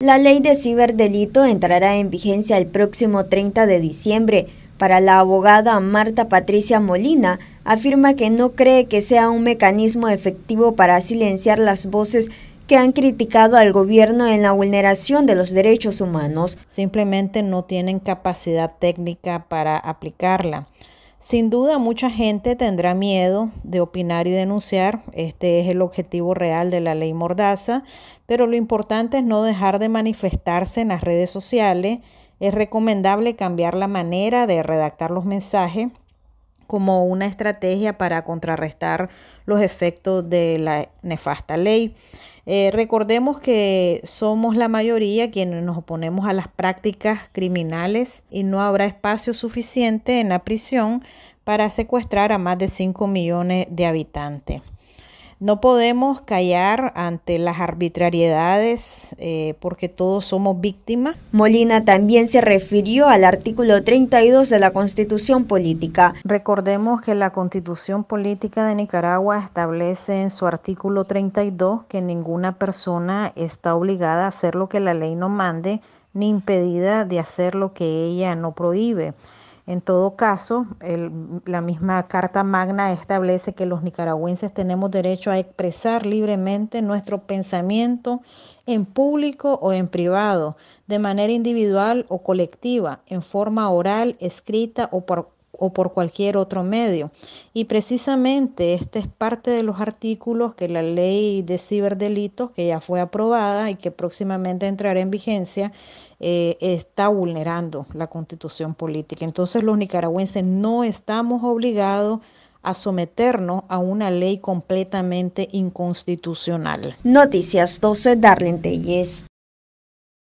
La ley de ciberdelito entrará en vigencia el próximo 30 de diciembre. Para la abogada Marta Patricia Molina, afirma que no cree que sea un mecanismo efectivo para silenciar las voces que han criticado al gobierno en la vulneración de los derechos humanos. Simplemente no tienen capacidad técnica para aplicarla. Sin duda mucha gente tendrá miedo de opinar y denunciar, este es el objetivo real de la ley Mordaza, pero lo importante es no dejar de manifestarse en las redes sociales, es recomendable cambiar la manera de redactar los mensajes como una estrategia para contrarrestar los efectos de la nefasta ley. Eh, recordemos que somos la mayoría quienes nos oponemos a las prácticas criminales y no habrá espacio suficiente en la prisión para secuestrar a más de 5 millones de habitantes. No podemos callar ante las arbitrariedades eh, porque todos somos víctimas. Molina también se refirió al artículo 32 de la Constitución Política. Recordemos que la Constitución Política de Nicaragua establece en su artículo 32 que ninguna persona está obligada a hacer lo que la ley no mande ni impedida de hacer lo que ella no prohíbe. En todo caso, la misma Carta Magna establece que los nicaragüenses tenemos derecho a expresar libremente nuestro pensamiento en público o en privado, de manera individual o colectiva, en forma oral, escrita o por o por cualquier otro medio. Y precisamente este es parte de los artículos que la ley de ciberdelitos, que ya fue aprobada y que próximamente entrará en vigencia, eh, está vulnerando la constitución política. Entonces los nicaragüenses no estamos obligados a someternos a una ley completamente inconstitucional. Noticias 12, Darlene Telles.